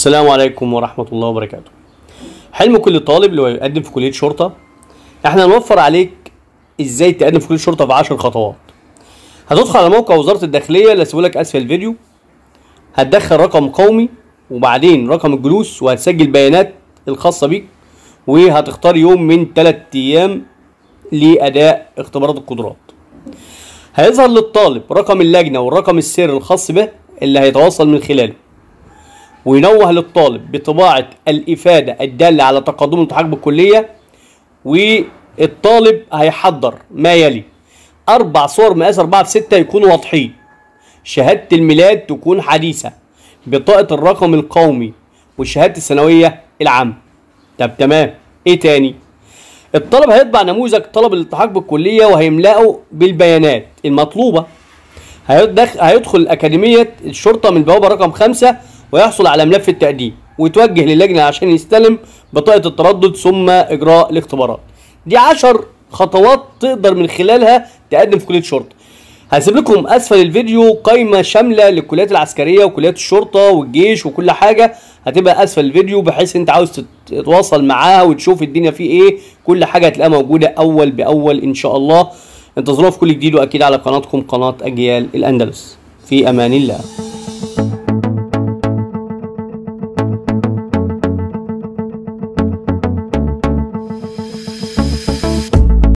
السلام عليكم ورحمة الله وبركاته حلم كل طالب اللي هو يقدم في كلية شرطة احنا هنوفر عليك ازاي تقدم في كلية شرطة في 10 خطوات هتدخل على موقع وزارة الداخلية اللي هسيبه لك اسفل الفيديو هتدخل رقم قومي وبعدين رقم الجلوس وهتسجل بيانات الخاصة بيك وهتختار يوم من 3 ايام لأداء اختبارات القدرات هيظهر للطالب رقم اللجنة والرقم السري الخاص به اللي هيتواصل من خلاله وينوه للطالب بطباعة الإفادة الدالة على تقدم التحاق بالكلية والطالب هيحضر ما يلي أربع صور مقاس أربعة في ستة يكونوا واضحين شهادة الميلاد تكون حديثة بطاقة الرقم القومي والشهادة الثانوية العامة طب تمام إيه تاني؟ الطالب هيطبع نموذج طلب الالتحاق بالكلية وهيملأه بالبيانات المطلوبة هيدخل أكاديمية الشرطة من البوابة رقم خمسة ويحصل على ملف التقديم ويتوجه للجنة عشان يستلم بطاقة التردد ثم إجراء الاختبارات دي عشر خطوات تقدر من خلالها تقدم في كلية الشرطة هسيب لكم اسفل الفيديو قائمه شامله للكليات العسكريه وكليات الشرطه والجيش وكل حاجه هتبقى اسفل الفيديو بحيث انت عاوز تتواصل معاها وتشوف الدنيا فيه ايه كل حاجه هتلاقيها موجوده اول باول ان شاء الله انتظرونا في كل جديد واكيد على قناتكم قناه اجيال الاندلس في امان الله